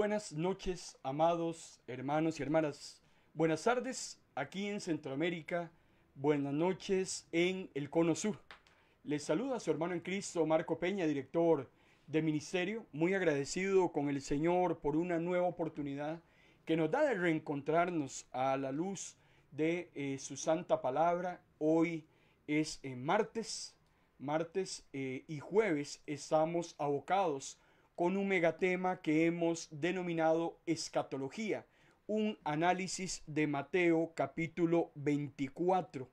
buenas noches, amados hermanos y hermanas. Buenas tardes aquí en Centroamérica. Buenas noches en el Cono Sur. Les saluda a su hermano en Cristo, Marco Peña, director de ministerio. Muy agradecido con el Señor por una nueva oportunidad que nos da de reencontrarnos a la luz de eh, su santa palabra. Hoy es eh, martes, martes eh, y jueves estamos abocados con un megatema que hemos denominado escatología, un análisis de Mateo capítulo 24.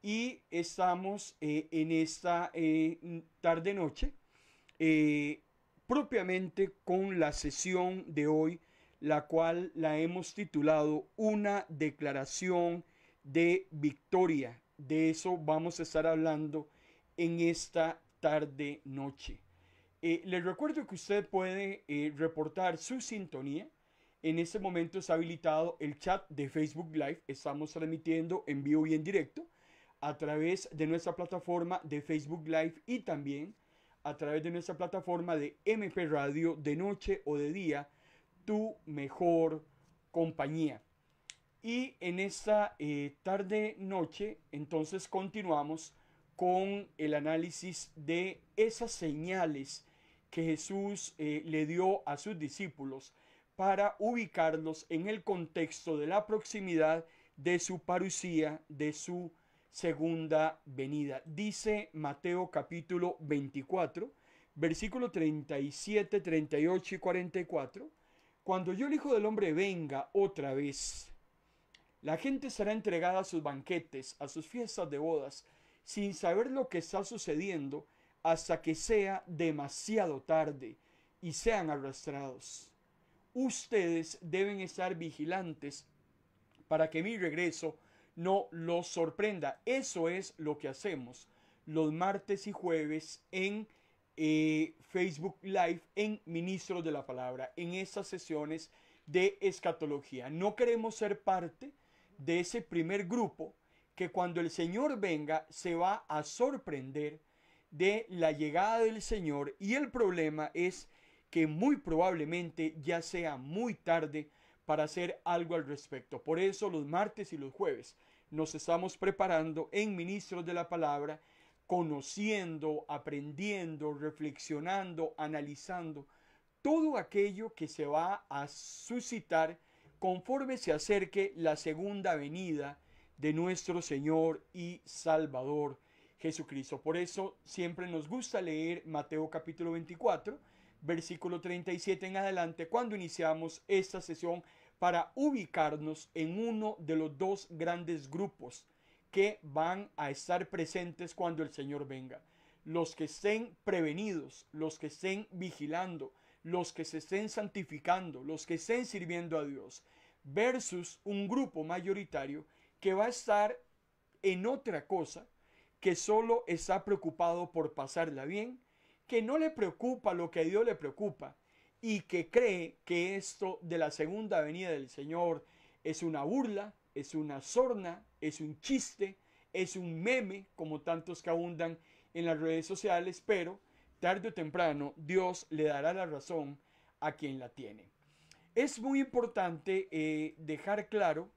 Y estamos eh, en esta eh, tarde-noche, eh, propiamente con la sesión de hoy, la cual la hemos titulado Una declaración de victoria. De eso vamos a estar hablando en esta tarde-noche. Eh, les recuerdo que usted puede eh, reportar su sintonía. En este momento está habilitado el chat de Facebook Live. Estamos transmitiendo en vivo y en directo a través de nuestra plataforma de Facebook Live y también a través de nuestra plataforma de MP Radio de noche o de día, tu mejor compañía. Y en esta eh, tarde-noche, entonces continuamos con el análisis de esas señales que Jesús eh, le dio a sus discípulos para ubicarlos en el contexto de la proximidad de su parucía, de su segunda venida. Dice Mateo capítulo 24, versículo 37, 38 y 44. Cuando yo el Hijo del Hombre venga otra vez, la gente será entregada a sus banquetes, a sus fiestas de bodas, sin saber lo que está sucediendo, hasta que sea demasiado tarde y sean arrastrados. Ustedes deben estar vigilantes para que mi regreso no los sorprenda. Eso es lo que hacemos los martes y jueves en eh, Facebook Live en Ministros de la Palabra, en esas sesiones de escatología. No queremos ser parte de ese primer grupo que cuando el Señor venga se va a sorprender de la llegada del Señor y el problema es que muy probablemente ya sea muy tarde para hacer algo al respecto. Por eso los martes y los jueves nos estamos preparando en Ministros de la Palabra, conociendo, aprendiendo, reflexionando, analizando todo aquello que se va a suscitar conforme se acerque la segunda venida de nuestro Señor y Salvador Jesucristo. Por eso siempre nos gusta leer Mateo capítulo 24, versículo 37 en adelante, cuando iniciamos esta sesión para ubicarnos en uno de los dos grandes grupos que van a estar presentes cuando el Señor venga. Los que estén prevenidos, los que estén vigilando, los que se estén santificando, los que estén sirviendo a Dios, versus un grupo mayoritario que va a estar en otra cosa, que solo está preocupado por pasarla bien, que no le preocupa lo que a Dios le preocupa y que cree que esto de la segunda venida del Señor es una burla, es una sorna, es un chiste, es un meme, como tantos que abundan en las redes sociales, pero tarde o temprano Dios le dará la razón a quien la tiene. Es muy importante eh, dejar claro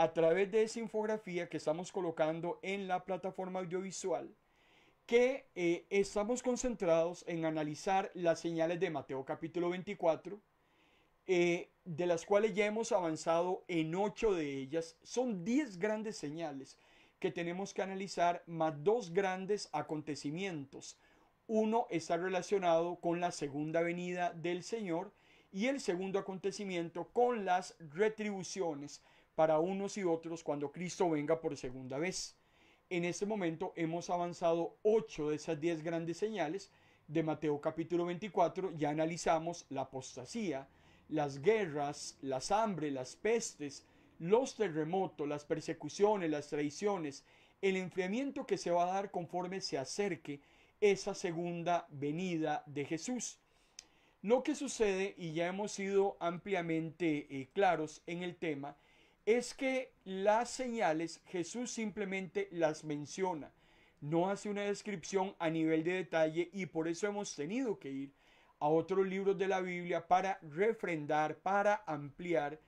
a través de esa infografía que estamos colocando en la plataforma audiovisual, que eh, estamos concentrados en analizar las señales de Mateo capítulo 24, eh, de las cuales ya hemos avanzado en ocho de ellas. Son 10 grandes señales que tenemos que analizar, más dos grandes acontecimientos. Uno está relacionado con la segunda venida del Señor y el segundo acontecimiento con las retribuciones para unos y otros cuando Cristo venga por segunda vez. En este momento hemos avanzado ocho de esas diez grandes señales de Mateo capítulo 24. Ya analizamos la apostasía, las guerras, las hambre, las pestes, los terremotos, las persecuciones, las traiciones, el enfriamiento que se va a dar conforme se acerque esa segunda venida de Jesús. Lo que sucede, y ya hemos sido ampliamente eh, claros en el tema, es que las señales Jesús simplemente las menciona, no hace una descripción a nivel de detalle y por eso hemos tenido que ir a otros libros de la Biblia para refrendar, para ampliar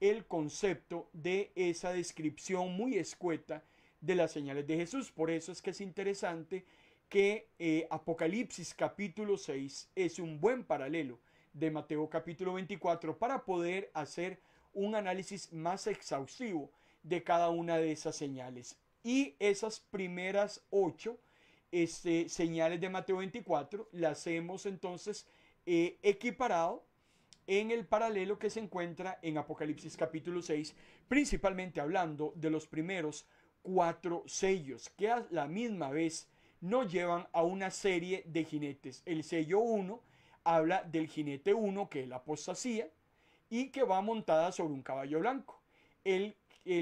el concepto de esa descripción muy escueta de las señales de Jesús. Por eso es que es interesante que eh, Apocalipsis capítulo 6 es un buen paralelo de Mateo capítulo 24 para poder hacer un análisis más exhaustivo de cada una de esas señales. Y esas primeras ocho este, señales de Mateo 24 las hemos entonces eh, equiparado en el paralelo que se encuentra en Apocalipsis capítulo 6, principalmente hablando de los primeros cuatro sellos que a la misma vez nos llevan a una serie de jinetes. El sello 1 habla del jinete 1 que es la apostasía, y que va montada sobre un caballo blanco. El,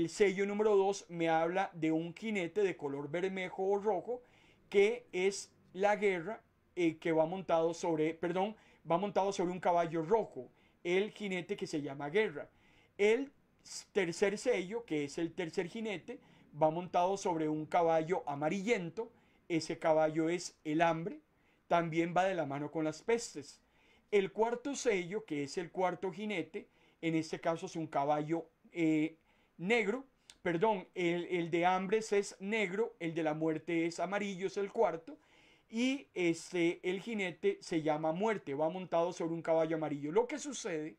sello número 2 me habla de un jinete de color bermejo o rojo que es la guerra eh, que va montado sobre, perdón, va montado sobre un caballo rojo, el jinete que se llama guerra. El tercer sello, que es el tercer jinete, va montado sobre un caballo amarillento, ese caballo es el hambre, también va de la mano con las pestes. El cuarto sello, que es el cuarto jinete, en este caso es un caballo eh, negro, perdón, el, de hambres es negro, el de la muerte es amarillo, es el cuarto, y este, el jinete se llama muerte, va montado sobre un caballo amarillo. Lo que sucede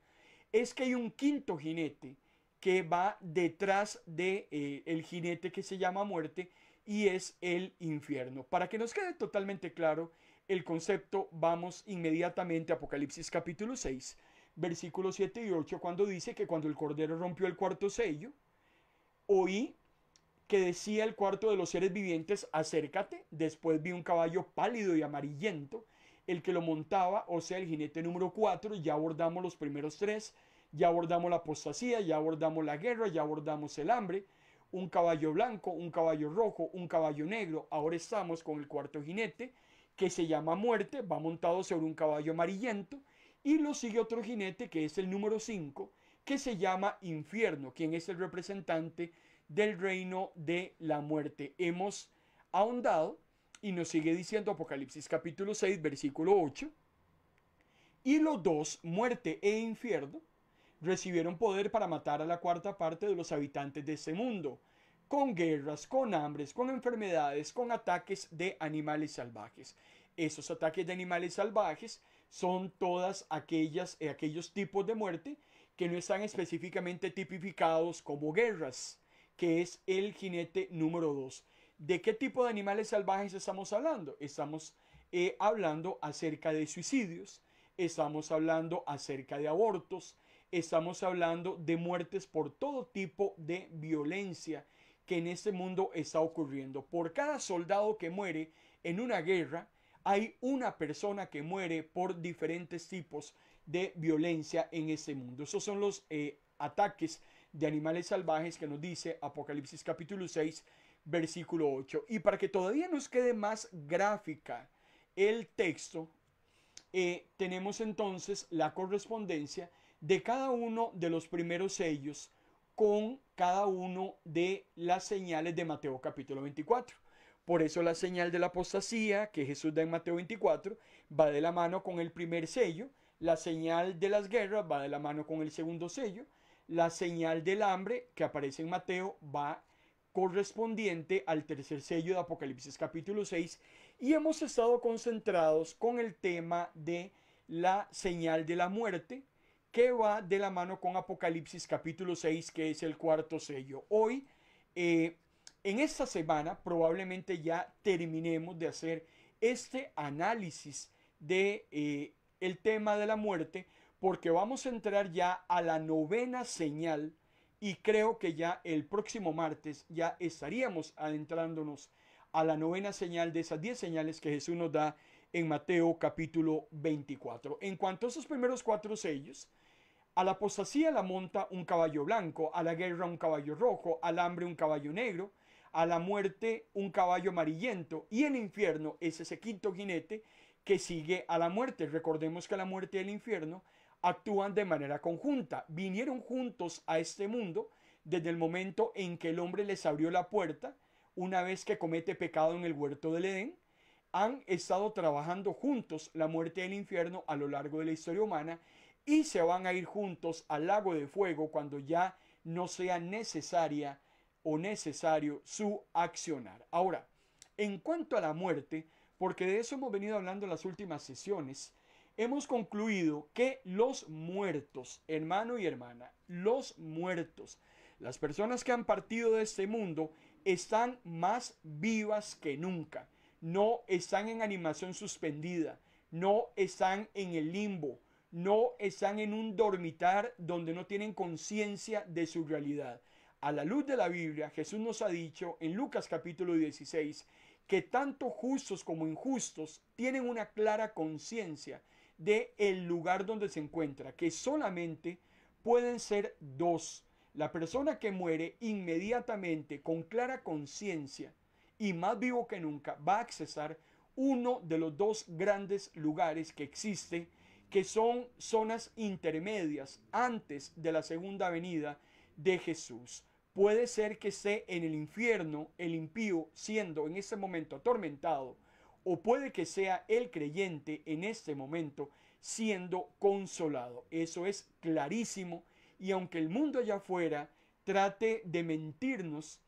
es que hay un quinto jinete que va detrás del de, eh, el jinete que se llama muerte y es el infierno. Para que nos quede totalmente claro, el concepto, vamos inmediatamente a Apocalipsis capítulo 6, versículos 7 y 8, cuando dice que cuando el Cordero rompió el cuarto sello, oí que decía el cuarto de los seres vivientes, acércate, después vi un caballo pálido y amarillento, el que lo montaba, o sea, el jinete número 4, ya abordamos los primeros tres, ya abordamos la apostasía, ya abordamos la guerra, ya abordamos el hambre, un caballo blanco, un caballo rojo, un caballo negro, ahora estamos con el cuarto jinete, que se llama Muerte, va montado sobre un caballo amarillento, y lo sigue otro jinete que es el número 5, que se llama Infierno, quien es el representante del reino de la muerte. Hemos ahondado y nos sigue diciendo Apocalipsis capítulo 6, versículo 8, y los dos, muerte e infierno, recibieron poder para matar a la cuarta parte de los habitantes de ese mundo con guerras, con hambres, con enfermedades, con ataques de animales salvajes. Esos ataques de animales salvajes son todas aquellas eh, aquellos tipos de muerte que no están específicamente tipificados como guerras, que es el jinete número 2. ¿De qué tipo de animales salvajes estamos hablando? Estamos eh, hablando acerca de suicidios, estamos hablando acerca de abortos, estamos hablando de muertes por todo tipo de violencia, que en este mundo está ocurriendo. Por cada soldado que muere en una guerra, hay una persona que muere por diferentes tipos de violencia en este mundo. Esos son los eh, ataques de animales salvajes que nos dice Apocalipsis capítulo 6, versículo 8. Y para que todavía nos quede más gráfica el texto, eh, tenemos entonces la correspondencia de cada uno de los primeros sellos con cada uno de las señales de Mateo capítulo 24. Por eso la señal de la apostasía que Jesús da en Mateo 24 va de la mano con el primer sello, la señal de las guerras va de la mano con el segundo sello, la señal del hambre que aparece en Mateo va correspondiente al tercer sello de Apocalipsis capítulo 6 y hemos estado concentrados con el tema de la señal de la muerte, que va de la mano con Apocalipsis capítulo 6, que es el cuarto sello. Hoy, eh, en esta semana, probablemente ya terminemos de hacer este análisis de eh, el tema de la muerte, porque vamos a entrar ya a la novena señal y creo que ya el próximo martes ya estaríamos adentrándonos a la novena señal de esas 10 señales que Jesús nos da en Mateo capítulo 24. En cuanto a esos primeros cuatro sellos, a la apostasía la monta un caballo blanco, a la guerra un caballo rojo, al hambre un caballo negro, a la muerte un caballo amarillento y el infierno es ese quinto jinete que sigue a la muerte. Recordemos que la muerte y el infierno actúan de manera conjunta, vinieron juntos a este mundo desde el momento en que el hombre les abrió la puerta, una vez que comete pecado en el huerto del Edén, han estado trabajando juntos la muerte y el infierno a lo largo de la historia humana y se van a ir juntos al lago de fuego cuando ya no sea necesaria o necesario su accionar. Ahora, en cuanto a la muerte, porque de eso hemos venido hablando en las últimas sesiones, hemos concluido que los muertos, hermano y hermana, los muertos, las personas que han partido de este mundo, están más vivas que nunca. No están en animación suspendida, no están en el limbo, no están en un dormitar donde no tienen conciencia de su realidad. A la luz de la Biblia, Jesús nos ha dicho en Lucas capítulo 16 que tanto justos como injustos tienen una clara conciencia de el lugar donde se encuentra, que solamente pueden ser dos. La persona que muere inmediatamente con clara conciencia y más vivo que nunca va a accesar uno de los dos grandes lugares que existe que son zonas intermedias antes de la segunda venida de Jesús. Puede ser que esté en el infierno el impío siendo en ese momento atormentado, o puede que sea el creyente en este momento siendo consolado. Eso es clarísimo y aunque el mundo allá afuera trate de mentirnos,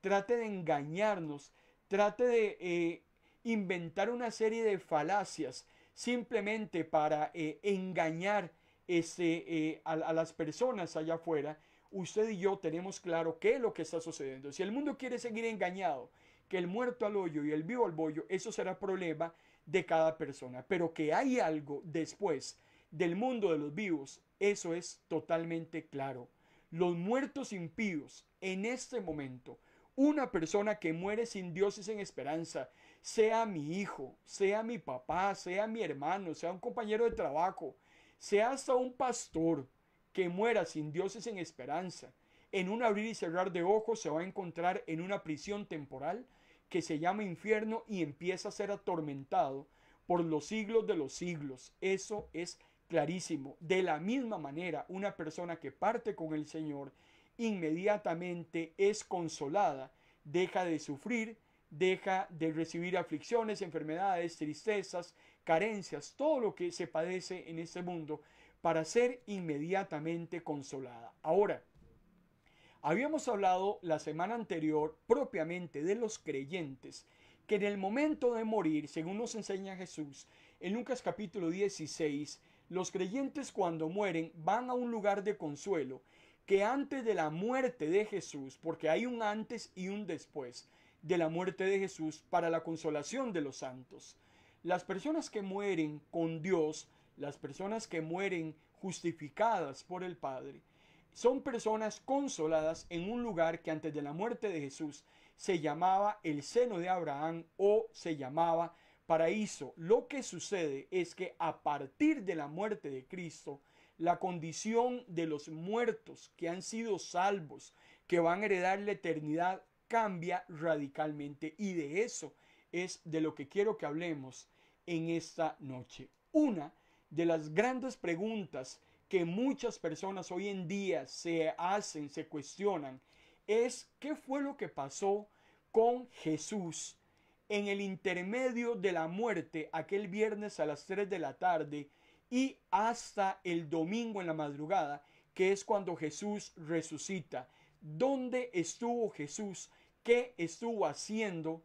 trate de engañarnos, trate de eh, inventar una serie de falacias, simplemente para eh, engañar eh, a, las personas allá afuera, usted y yo tenemos claro qué es lo que está sucediendo. Si el mundo quiere seguir engañado, que el muerto al hoyo y el vivo al bollo, eso será problema de cada persona. Pero que hay algo después del mundo de los vivos, eso es totalmente claro. Los muertos impíos en este momento, una persona que muere sin Dios y sin esperanza, sea mi hijo, sea mi papá, sea mi hermano, sea un compañero de trabajo, sea hasta un pastor que muera sin dioses en esperanza, en un abrir y cerrar de ojos se va a encontrar en una prisión temporal que se llama infierno y empieza a ser atormentado por los siglos de los siglos. Eso es clarísimo. De la misma manera, una persona que parte con el Señor inmediatamente es consolada, deja de sufrir, deja de recibir aflicciones, enfermedades, tristezas, carencias, todo lo que se padece en este mundo, para ser inmediatamente consolada. Ahora, habíamos hablado la semana anterior propiamente de los creyentes, que en el momento de morir, según nos enseña Jesús, en Lucas capítulo 16, los creyentes cuando mueren van a un lugar de consuelo, que antes de la muerte de Jesús, porque hay un antes y un después, de la muerte de Jesús para la consolación de los santos. Las personas que mueren con Dios, las personas que mueren justificadas por el Padre, son personas consoladas en un lugar que antes de la muerte de Jesús se llamaba el seno de Abraham o se llamaba paraíso. Lo que sucede es que a partir de la muerte de Cristo, la condición de los muertos que han sido salvos, que van a heredar la eternidad, cambia radicalmente y de eso es de lo que quiero que hablemos en esta noche. Una de las grandes preguntas que muchas personas hoy en día se hacen, se cuestionan, es qué fue lo que pasó con Jesús en el intermedio de la muerte aquel viernes a las 3 de la tarde y hasta el domingo en la madrugada, que es cuando Jesús resucita dónde estuvo Jesús, qué estuvo haciendo,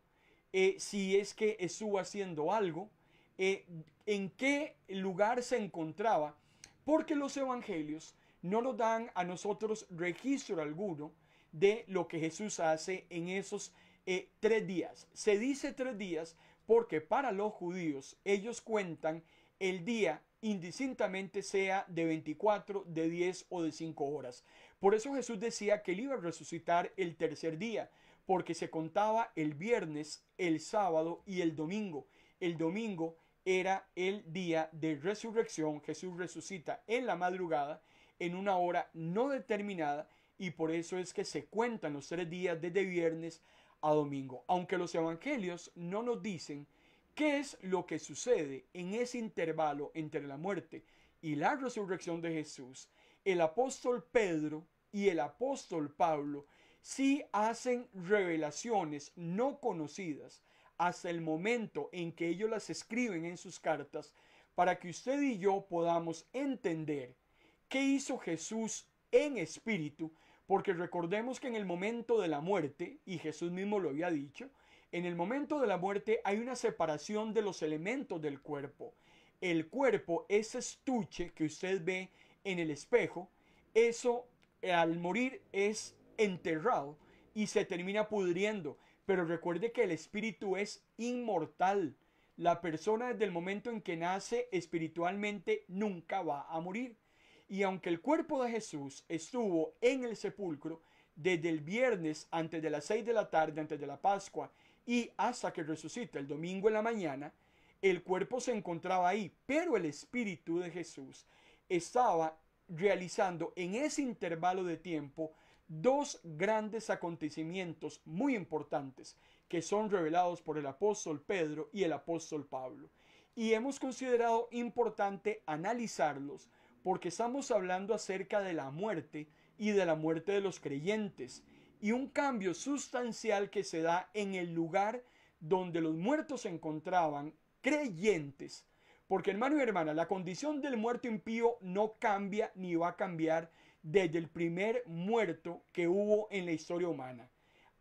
eh, si es que estuvo haciendo algo, eh, en qué lugar se encontraba, porque los evangelios no nos dan a nosotros registro alguno de lo que Jesús hace en esos eh, tres días. Se dice tres días porque para los judíos ellos cuentan el día indistintamente sea de 24, de 10 o de 5 horas. Por eso Jesús decía que él iba a resucitar el tercer día, porque se contaba el viernes, el sábado y el domingo. El domingo era el día de resurrección. Jesús resucita en la madrugada, en una hora no determinada, y por eso es que se cuentan los tres días desde viernes a domingo. Aunque los evangelios no nos dicen qué es lo que sucede en ese intervalo entre la muerte y la resurrección de Jesús, el apóstol Pedro y el apóstol Pablo sí hacen revelaciones no conocidas hasta el momento en que ellos las escriben en sus cartas para que usted y yo podamos entender qué hizo Jesús en espíritu, porque recordemos que en el momento de la muerte, y Jesús mismo lo había dicho, en el momento de la muerte hay una separación de los elementos del cuerpo. El cuerpo, es estuche que usted ve en el espejo, eso al morir es enterrado y se termina pudriendo. Pero recuerde que el espíritu es inmortal. La persona desde el momento en que nace espiritualmente nunca va a morir. Y aunque el cuerpo de Jesús estuvo en el sepulcro desde el viernes antes de las 6 de la tarde, antes de la Pascua, y hasta que resucita el domingo en la mañana, el cuerpo se encontraba ahí, pero el espíritu de Jesús estaba realizando en ese intervalo de tiempo dos grandes acontecimientos muy importantes que son revelados por el apóstol Pedro y el apóstol Pablo. Y hemos considerado importante analizarlos porque estamos hablando acerca de la muerte y de la muerte de los creyentes y un cambio sustancial que se da en el lugar donde los muertos se encontraban creyentes porque hermano y hermana, la condición del muerto impío no cambia ni va a cambiar desde el primer muerto que hubo en la historia humana.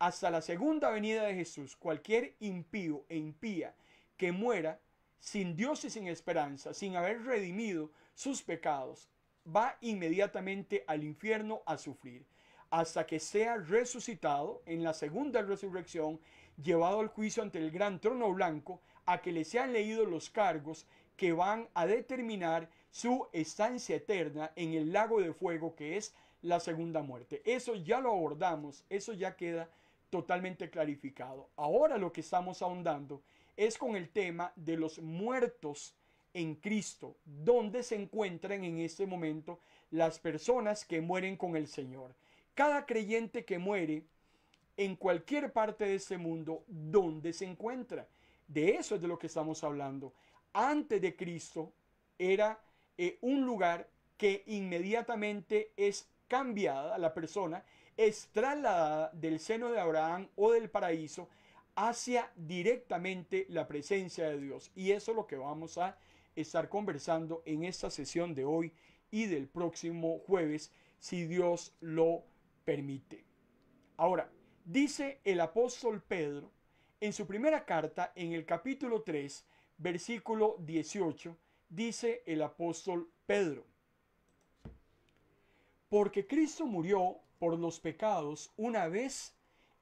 Hasta la segunda venida de Jesús, cualquier impío e impía que muera sin Dios y sin esperanza, sin haber redimido sus pecados, va inmediatamente al infierno a sufrir, hasta que sea resucitado en la segunda resurrección, llevado al juicio ante el gran trono blanco, a que le sean leídos los cargos que van a determinar su estancia eterna en el lago de fuego que es la segunda muerte. Eso ya lo abordamos, eso ya queda totalmente clarificado. Ahora lo que estamos ahondando es con el tema de los muertos en Cristo, donde se encuentran en este momento las personas que mueren con el Señor. Cada creyente que muere en cualquier parte de este mundo, dónde se encuentra. De eso es de lo que estamos hablando antes de Cristo era eh, un lugar que inmediatamente es cambiada, la persona es trasladada del seno de Abraham o del paraíso hacia directamente la presencia de Dios. Y eso es lo que vamos a estar conversando en esta sesión de hoy y del próximo jueves, si Dios lo permite. Ahora, dice el apóstol Pedro en su primera carta, en el capítulo 3, versículo 18, dice el apóstol Pedro, porque Cristo murió por los pecados una vez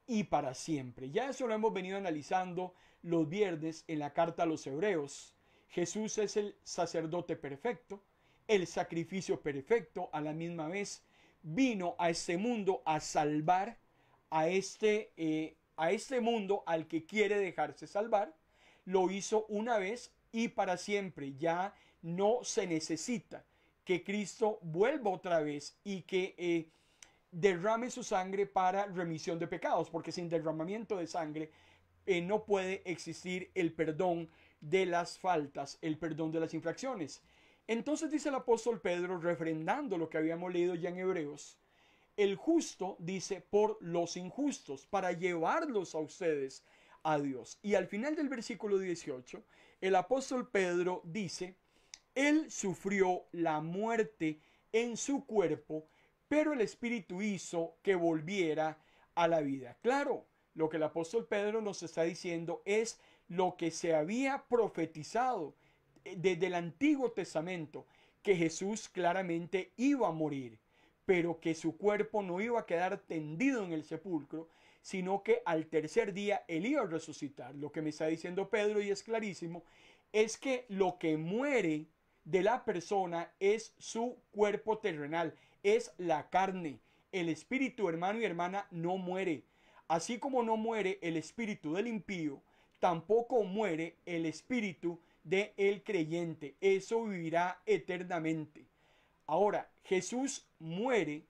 y para siempre. Ya eso lo hemos venido analizando los viernes en la carta a los hebreos. Jesús es el sacerdote perfecto, el sacrificio perfecto, a la misma vez vino a este mundo a salvar a este, eh, a este mundo al que quiere dejarse salvar lo hizo una vez y para siempre. Ya no se necesita que Cristo vuelva otra vez y que eh, derrame su sangre para remisión de pecados, porque sin derramamiento de sangre eh, no puede existir el perdón de las faltas, el perdón de las infracciones. Entonces dice el apóstol Pedro, refrendando lo que habíamos leído ya en Hebreos, el justo dice por los injustos, para llevarlos a ustedes y al final del versículo 18, el apóstol Pedro dice, Él sufrió la muerte en su cuerpo, pero el Espíritu hizo que volviera a la vida. Claro, lo que el apóstol Pedro nos está diciendo es lo que se había profetizado eh, desde el Antiguo Testamento, que Jesús claramente iba a morir, pero que su cuerpo no iba a quedar tendido en el sepulcro, sino que al tercer día él iba a resucitar. Lo que me está diciendo Pedro, y es clarísimo, es que lo que muere de la persona es su cuerpo terrenal, es la carne. El espíritu, hermano y hermana, no muere. Así como no muere el espíritu del impío, tampoco muere el espíritu del el creyente. Eso vivirá eternamente. Ahora, Jesús muere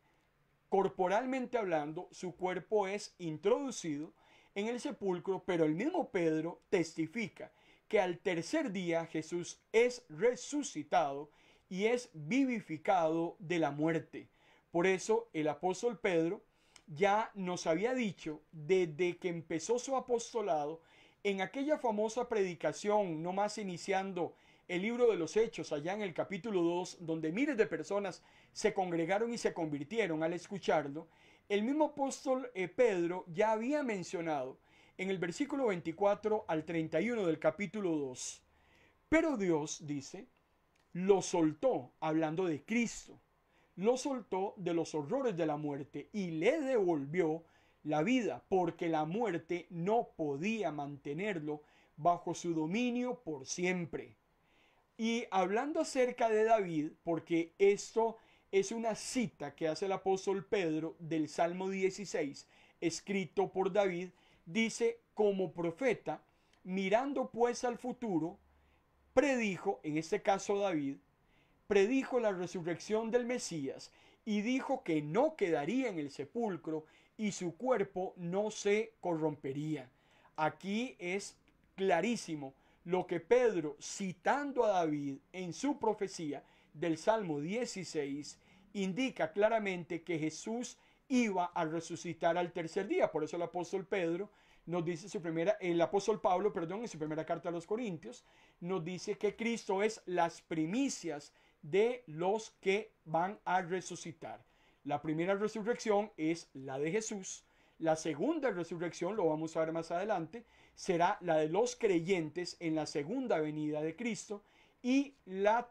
corporalmente hablando, su cuerpo es introducido en el sepulcro, pero el mismo Pedro testifica que al tercer día Jesús es resucitado y es vivificado de la muerte. Por eso el apóstol Pedro ya nos había dicho desde que empezó su apostolado en aquella famosa predicación, no más iniciando el libro de los Hechos, allá en el capítulo 2, donde miles de personas se congregaron y se convirtieron al escucharlo, el mismo apóstol eh, Pedro ya había mencionado en el versículo 24 al 31 del capítulo 2. Pero Dios, dice, lo soltó, hablando de Cristo, lo soltó de los horrores de la muerte y le devolvió la vida, porque la muerte no podía mantenerlo bajo su dominio por siempre. Y hablando acerca de David, porque esto es una cita que hace el apóstol Pedro del Salmo 16, escrito por David, dice, como profeta, mirando pues al futuro, predijo, en este caso David, predijo la resurrección del Mesías y dijo que no quedaría en el sepulcro y su cuerpo no se corrompería. Aquí es clarísimo lo que Pedro, citando a David en su profecía del Salmo 16, indica claramente que Jesús iba a resucitar al tercer día. Por eso el apóstol Pedro nos dice su primera, el apóstol Pablo, perdón, en su primera carta a los Corintios, nos dice que Cristo es las primicias de los que van a resucitar. La primera resurrección es la de Jesús. La segunda resurrección, lo vamos a ver más adelante, será la de los creyentes en la segunda venida de Cristo y la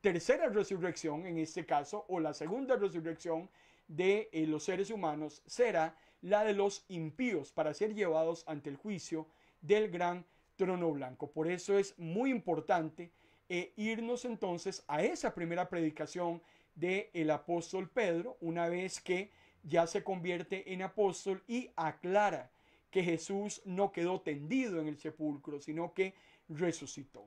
tercera resurrección, en este caso, o la segunda resurrección de eh, los seres humanos será la de los impíos para ser llevados ante el juicio del gran trono blanco. Por eso es muy importante eh, irnos entonces a esa primera predicación de el apóstol Pedro, una vez que ya se convierte en apóstol y aclara que Jesús no quedó tendido en el sepulcro, sino que resucitó.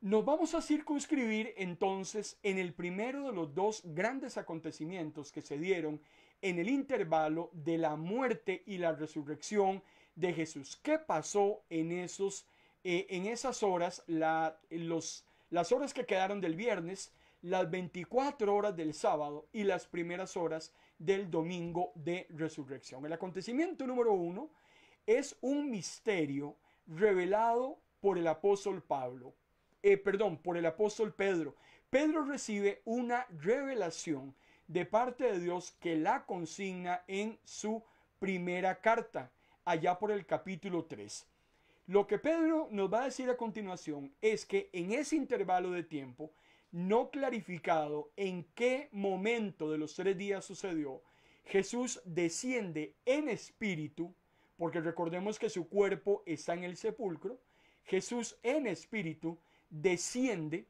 Nos vamos a circunscribir entonces en el primero de los dos grandes acontecimientos que se dieron en el intervalo de la muerte y la resurrección de Jesús. ¿Qué pasó en, esos, eh, en esas horas, las horas que quedaron del viernes, las 24 horas del sábado y las primeras horas del domingo de resurrección. El acontecimiento número uno es un misterio revelado por el apóstol Pablo, eh, perdón, por el apóstol Pedro. Pedro recibe una revelación de parte de Dios que la consigna en su primera carta, allá por el capítulo 3. Lo que Pedro nos va a decir a continuación es que en ese intervalo de tiempo, no clarificado en qué momento de los tres días sucedió, Jesús desciende en espíritu, porque recordemos que su cuerpo está en el sepulcro, Jesús en espíritu desciende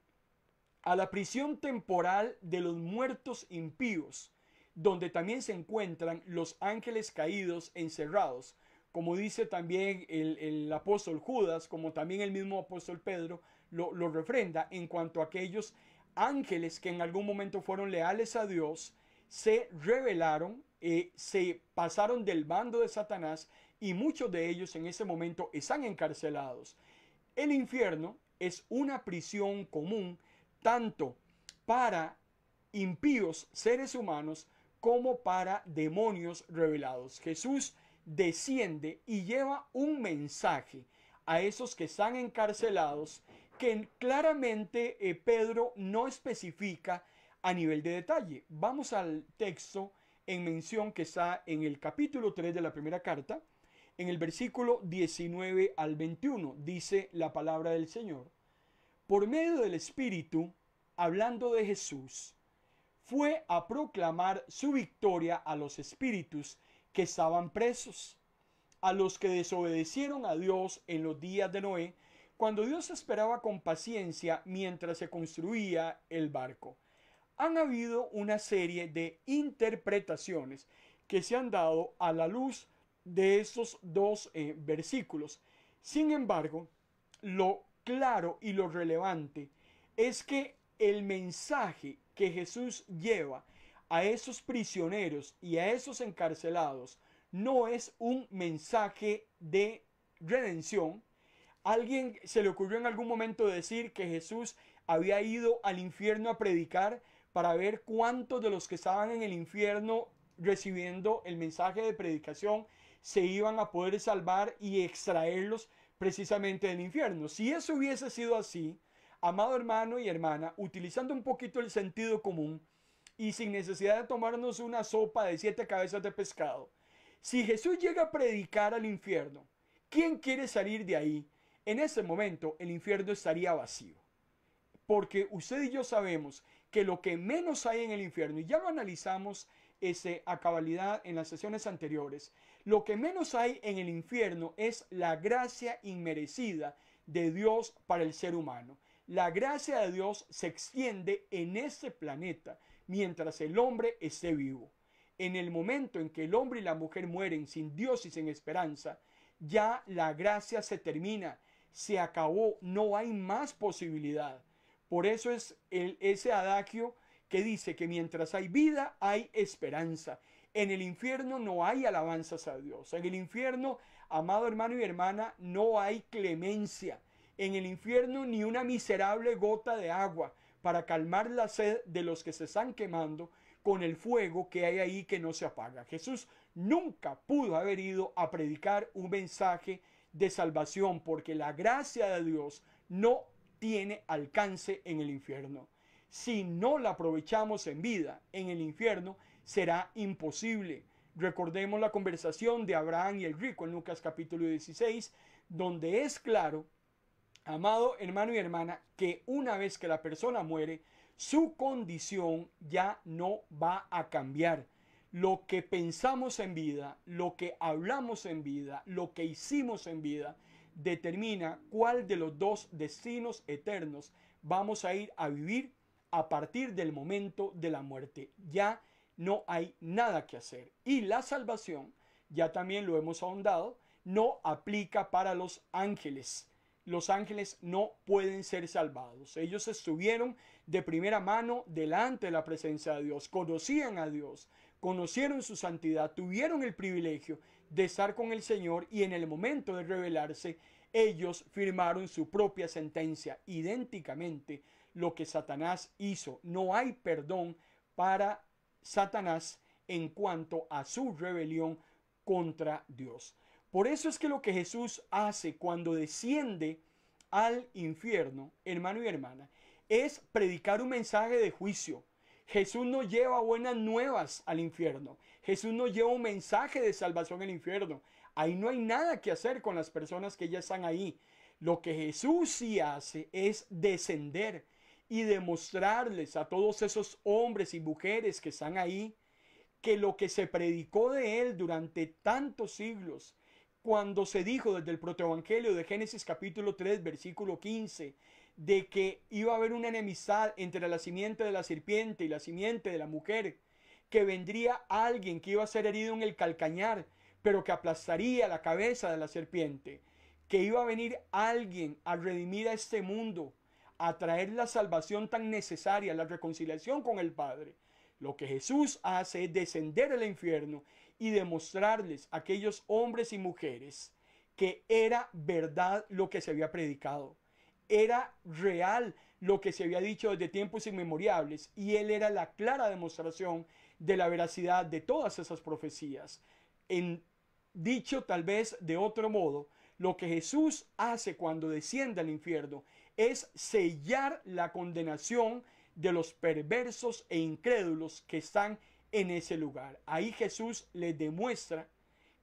a la prisión temporal de los muertos impíos, donde también se encuentran los ángeles caídos encerrados, como dice también el, apóstol Judas, como también el mismo apóstol Pedro lo, lo refrenda en cuanto a aquellos ángeles que en algún momento fueron leales a Dios, se rebelaron, y eh, se pasaron del bando de Satanás y muchos de ellos en ese momento están encarcelados. El infierno es una prisión común tanto para impíos seres humanos como para demonios revelados. Jesús desciende y lleva un mensaje a esos que están encarcelados que claramente eh, Pedro no especifica a nivel de detalle. Vamos al texto en mención que está en el capítulo 3 de la primera carta, en el versículo 19 al 21, dice la palabra del Señor. Por medio del Espíritu, hablando de Jesús, fue a proclamar su victoria a los espíritus que estaban presos, a los que desobedecieron a Dios en los días de Noé, cuando Dios esperaba con paciencia mientras se construía el barco. Han habido una serie de interpretaciones que se han dado a la luz de esos dos eh, versículos. Sin embargo, lo claro y lo relevante es que el mensaje que Jesús lleva a esos prisioneros y a esos encarcelados no es un mensaje de redención, ¿Alguien se le ocurrió en algún momento decir que Jesús había ido al infierno a predicar para ver cuántos de los que estaban en el infierno recibiendo el mensaje de predicación se iban a poder salvar y extraerlos precisamente del infierno? Si eso hubiese sido así, amado hermano y hermana, utilizando un poquito el sentido común y sin necesidad de tomarnos una sopa de siete cabezas de pescado, si Jesús llega a predicar al infierno, ¿quién quiere salir de ahí? en ese momento el infierno estaría vacío. Porque usted y yo sabemos que lo que menos hay en el infierno, y ya lo analizamos ese, a cabalidad en las sesiones anteriores, lo que menos hay en el infierno es la gracia inmerecida de Dios para el ser humano. La gracia de Dios se extiende en este planeta mientras el hombre esté vivo. En el momento en que el hombre y la mujer mueren sin Dios y sin esperanza, ya la gracia se termina se acabó, no hay más posibilidad. Por eso es ese adagio que dice que mientras hay vida hay esperanza. En el infierno no hay alabanzas a Dios. En el infierno, amado hermano y hermana, no hay clemencia. En el infierno ni una miserable gota de agua para calmar la sed de los que se están quemando con el fuego que hay ahí que no se apaga. Jesús nunca pudo haber ido a predicar un mensaje de salvación, porque la gracia de Dios no tiene alcance en el infierno. Si no la aprovechamos en vida, en el infierno será imposible. Recordemos la conversación de Abraham y el rico en Lucas capítulo 16, donde es claro, amado hermano y hermana, que una vez que la persona muere, su condición ya no va a cambiar lo que pensamos en vida, lo que hablamos en vida, lo que hicimos en vida, determina cuál de los dos destinos eternos vamos a ir a vivir a partir del momento de la muerte. Ya no hay nada que hacer. Y la salvación, ya también lo hemos ahondado, no aplica para los ángeles. Los ángeles no pueden ser salvados. Ellos estuvieron de primera mano delante de la presencia de Dios, conocían a Dios, conocieron su santidad, tuvieron el privilegio de estar con el Señor y en el momento de rebelarse, ellos firmaron su propia sentencia, idénticamente lo que Satanás hizo. No hay perdón para Satanás en cuanto a su rebelión contra Dios. Por eso es que lo que Jesús hace cuando desciende al infierno, hermano y hermana, es predicar un mensaje de juicio, Jesús no lleva buenas nuevas al infierno. Jesús no lleva un mensaje de salvación al infierno. Ahí no hay nada que hacer con las personas que ya están ahí. Lo que Jesús sí hace es descender y demostrarles a todos esos hombres y mujeres que están ahí que lo que se predicó de él durante tantos siglos, cuando se dijo desde el protoevangelio de Génesis capítulo 3 versículo 15, de que iba a haber una enemistad entre la simiente de la serpiente y la simiente de la mujer, que vendría alguien que iba a ser herido en el calcañar, pero que aplastaría la cabeza de la serpiente, que iba a venir alguien a redimir a este mundo, a traer la salvación tan necesaria, la reconciliación con el Padre. Lo que Jesús hace es descender al infierno y demostrarles a aquellos hombres y mujeres que era verdad lo que se había predicado era real lo que se había dicho desde tiempos inmemoriales y él era la clara demostración de la veracidad de todas esas profecías. En dicho tal vez de otro modo, lo que Jesús hace cuando desciende al infierno es sellar la condenación de los perversos e incrédulos que están en ese lugar. Ahí Jesús le demuestra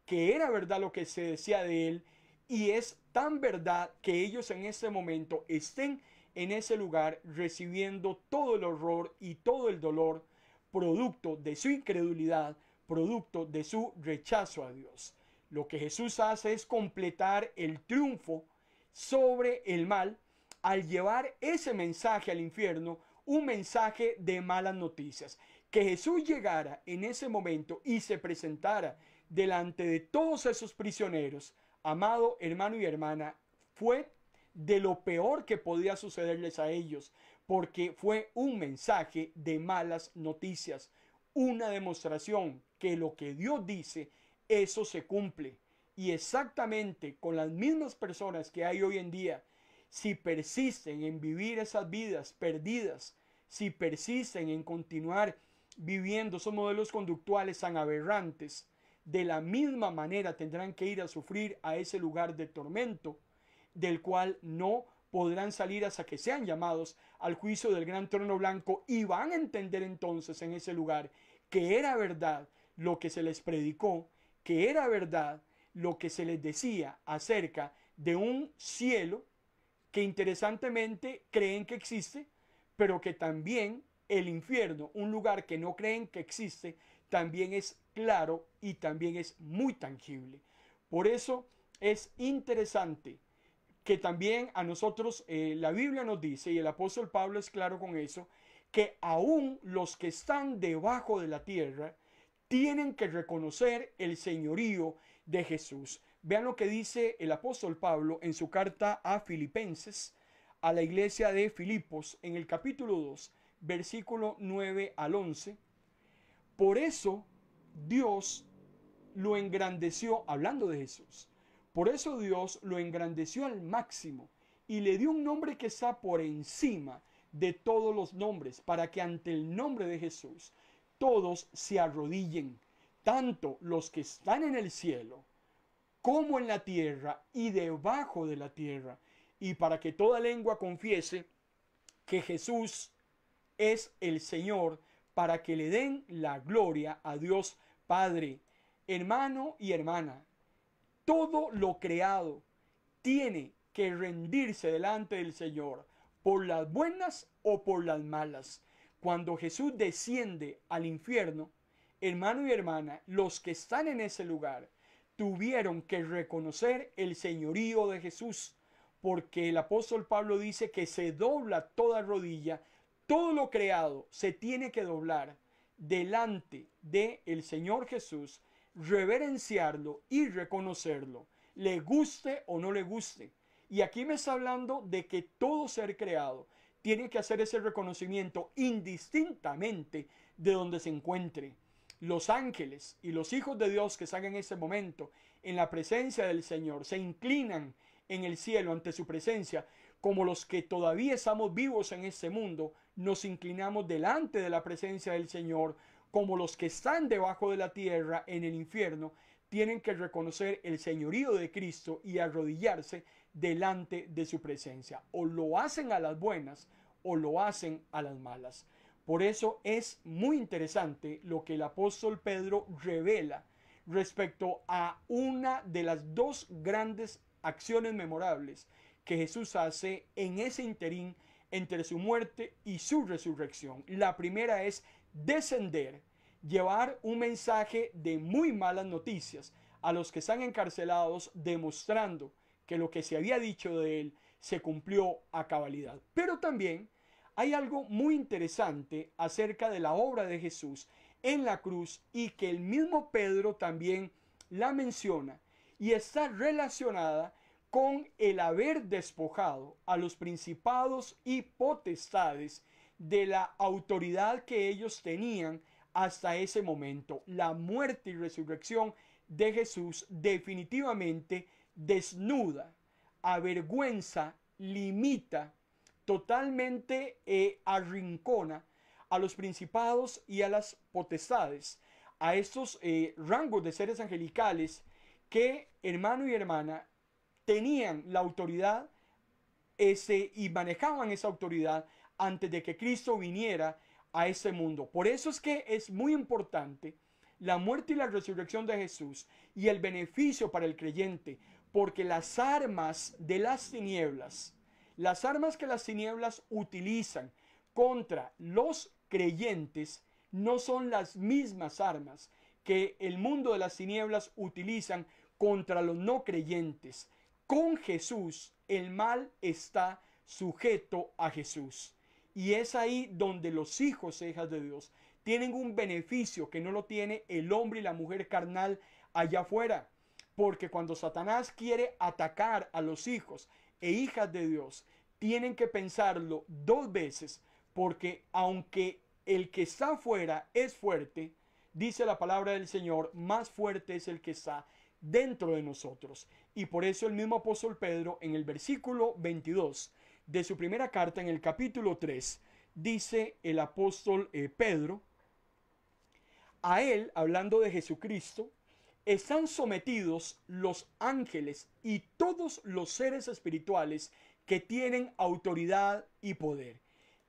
que era verdad lo que se decía de él y es tan verdad que ellos en ese momento estén en ese lugar recibiendo todo el horror y todo el dolor producto de su incredulidad, producto de su rechazo a Dios. Lo que Jesús hace es completar el triunfo sobre el mal al llevar ese mensaje al infierno, un mensaje de malas noticias. Que Jesús llegara en ese momento y se presentara delante de todos esos prisioneros amado hermano y hermana, fue de lo peor que podía sucederles a ellos, porque fue un mensaje de malas noticias, una demostración que lo que Dios dice, eso se cumple. Y exactamente con las mismas personas que hay hoy en día, si persisten en vivir esas vidas perdidas, si persisten en continuar viviendo esos modelos conductuales tan aberrantes, de la misma manera tendrán que ir a sufrir a ese lugar de tormento, del cual no podrán salir hasta que sean llamados al juicio del gran trono blanco y van a entender entonces en ese lugar que era verdad lo que se les predicó, que era verdad lo que se les decía acerca de un cielo que interesantemente creen que existe, pero que también el infierno, un lugar que no creen que existe, también es claro y también es muy tangible. Por eso es interesante que también a nosotros eh, la Biblia nos dice, y el apóstol Pablo es claro con eso, que aún los que están debajo de la tierra tienen que reconocer el señorío de Jesús. Vean lo que dice el apóstol Pablo en su carta a Filipenses, a la iglesia de Filipos, en el capítulo 2, versículo 9 al 11. Por eso Dios lo engrandeció, hablando de Jesús, por eso Dios lo engrandeció al máximo y le dio un nombre que está por encima de todos los nombres, para que ante el nombre de Jesús todos se arrodillen, tanto los que están en el cielo como en la tierra y debajo de la tierra, y para que toda lengua confiese que Jesús es el Señor para que le den la gloria a Dios Padre. Hermano y hermana, todo lo creado tiene que rendirse delante del Señor, por las buenas o por las malas. Cuando Jesús desciende al infierno, hermano y hermana, los que están en ese lugar tuvieron que reconocer el señorío de Jesús, porque el apóstol Pablo dice que se dobla toda rodilla todo lo creado se tiene que doblar delante del el Señor Jesús, reverenciarlo y reconocerlo, le guste o no le guste. Y aquí me está hablando de que todo ser creado tiene que hacer ese reconocimiento indistintamente de donde se encuentre. Los ángeles y los hijos de Dios que están en ese momento en la presencia del Señor se inclinan en el cielo ante su presencia como los que todavía estamos vivos en este mundo, nos inclinamos delante de la presencia del Señor, como los que están debajo de la tierra en el infierno, tienen que reconocer el señorío de Cristo y arrodillarse delante de su presencia. O lo hacen a las buenas o lo hacen a las malas. Por eso es muy interesante lo que el apóstol Pedro revela respecto a una de las dos grandes acciones memorables que Jesús hace en ese interín entre su muerte y su resurrección. La primera es descender, llevar un mensaje de muy malas noticias a los que están encarcelados, demostrando que lo que se había dicho de él se cumplió a cabalidad. Pero también hay algo muy interesante acerca de la obra de Jesús en la cruz y que el mismo Pedro también la menciona y está relacionada con el haber despojado a los principados y potestades de la autoridad que ellos tenían hasta ese momento. La muerte y resurrección de Jesús definitivamente desnuda, avergüenza, limita, totalmente eh, arrincona a los principados y a las potestades, a estos eh, rangos de seres angelicales que, hermano y hermana, tenían la autoridad ese, y manejaban esa autoridad antes de que Cristo viniera a ese mundo. Por eso es que es muy importante la muerte y la resurrección de Jesús y el beneficio para el creyente, porque las armas de las tinieblas, las armas que las tinieblas utilizan contra los creyentes, no son las mismas armas que el mundo de las tinieblas utilizan contra los no creyentes con Jesús, el mal está sujeto a Jesús. Y es ahí donde los hijos e hijas de Dios tienen un beneficio que no lo tiene el hombre y la mujer carnal allá afuera. Porque cuando Satanás quiere atacar a los hijos e hijas de Dios, tienen que pensarlo dos veces, porque aunque el que está afuera es fuerte, dice la palabra del Señor, más fuerte es el que está dentro de nosotros. Y por eso el mismo apóstol Pedro en el versículo 22 de su primera carta, en el capítulo 3, dice el apóstol eh, Pedro, a él, hablando de Jesucristo, están sometidos los ángeles y todos los seres espirituales que tienen autoridad y poder.